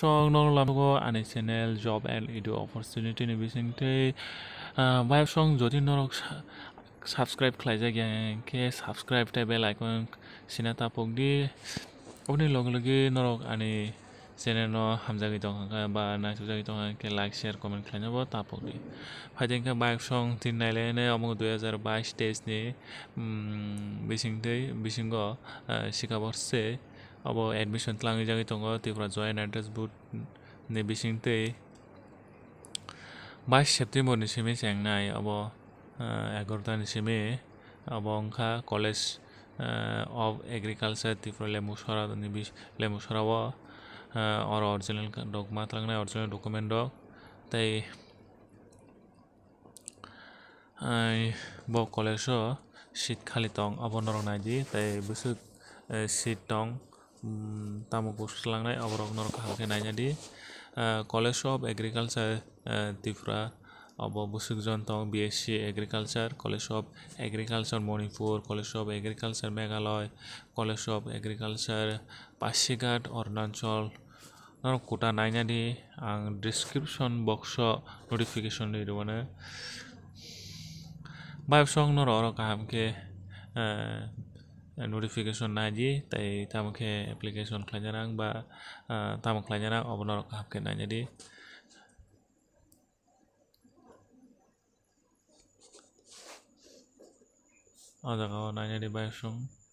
সংলগ্ন লাভ আনে চেনেল জব এণ্ড এইটো অপৰচুনিটি নিবিচিনতে বাইব সং যদি নৰক ছাবস্ক্ৰাইব খাই যায় কে ছাবস্ক্ৰাইব টাই বেল আইকন চিনা তাপক দি আপুনি লগে লগে নৰক আনি চেনেল হামজাগি টকাকৈ বা নাই চাবজাগি টকাকৈ লাইক শ্বেয়াৰ কমেণ্ট খাই যাব তাপক দি ফাইদেংকে বাইক সং দিন নাইলেনে অমুক দুহেজাৰ বাইছ তেইছনি বিচিংতেই বিচিংগ চিকাবৰ্ষে अब एडमिशन तलांगै जागै दङ त्योफ्रा जयन एड्रेस बुथ ने बिसिं तै बाइस सेप्टेम्बरनिसिमै जेंनाय अब एगार'तानिसिमै अब ओंखा कलेज অফ এগ্রিকালচার ত্রিপুরা লেমু সরা লেমু সরাব আর অরিজিনাল ডকুমা থাকলে অরিজিনাল ডকুমেন্ট তাই ব কলেজ সিট খালি টং অবনরং নাই দি তাই বসে সিট টং tamuk busklang nai oborok nor kaham nanya di college of agriculture tripura obo bosakjon tong bsc agriculture college of agriculture manipur college of agriculture megaloy college of agriculture pasigat arunachal nor kuta nanya di ang description box so notification ni rwano bai song nor kaham khe Ya, notification naji tai tamu ke application kelanjarang ba eh, tamu kelanjarang obnor ka hapke na jadi ada kawan nanya di sung